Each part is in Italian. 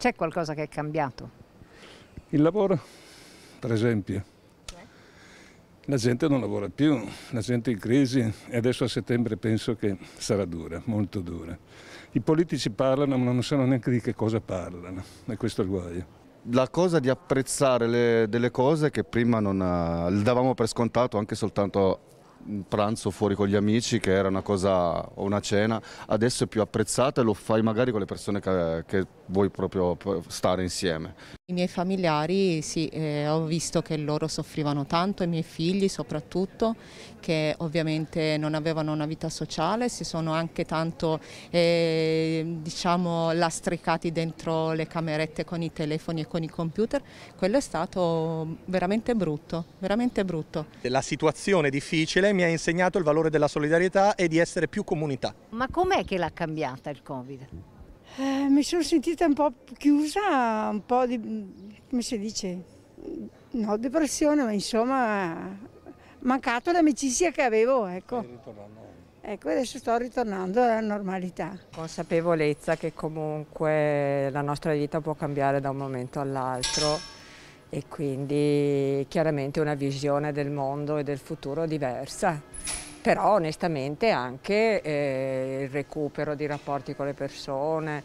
C'è qualcosa che è cambiato? Il lavoro, per esempio. Cioè? La gente non lavora più, la gente è in crisi e adesso a settembre penso che sarà dura, molto dura. I politici parlano ma non sanno neanche di che cosa parlano e questo è il guaio. La cosa di apprezzare le, delle cose che prima non eh, davamo per scontato anche soltanto un pranzo fuori con gli amici che era una cosa o una cena, adesso è più apprezzata e lo fai magari con le persone che, che vuoi proprio stare insieme. I miei familiari sì, eh, ho visto che loro soffrivano tanto, i miei figli soprattutto, che ovviamente non avevano una vita sociale, si sono anche tanto eh, diciamo, lastricati dentro le camerette con i telefoni e con i computer. Quello è stato veramente brutto, veramente brutto. La situazione difficile mi ha insegnato il valore della solidarietà e di essere più comunità. Ma com'è che l'ha cambiata il Covid? Eh, mi sono sentita un po' chiusa, un po' di, come si dice, no depressione, ma insomma mancato l'amicizia che avevo, ecco. Ecco, adesso sto ritornando alla normalità. Consapevolezza che comunque la nostra vita può cambiare da un momento all'altro e quindi chiaramente una visione del mondo e del futuro diversa però onestamente anche eh, il recupero di rapporti con le persone,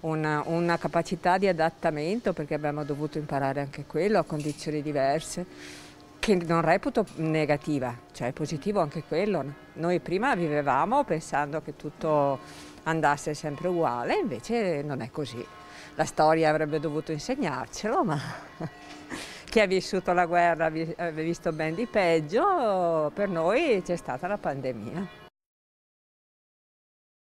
una, una, capacità di adattamento perché abbiamo dovuto imparare anche quello a condizioni diverse che non reputo negativa, cioè positivo anche quello. Noi prima vivevamo pensando che tutto andasse sempre uguale, invece non è così. La storia avrebbe dovuto insegnarcelo, ma chi ha vissuto la guerra ha visto ben di peggio, per noi c'è stata la pandemia.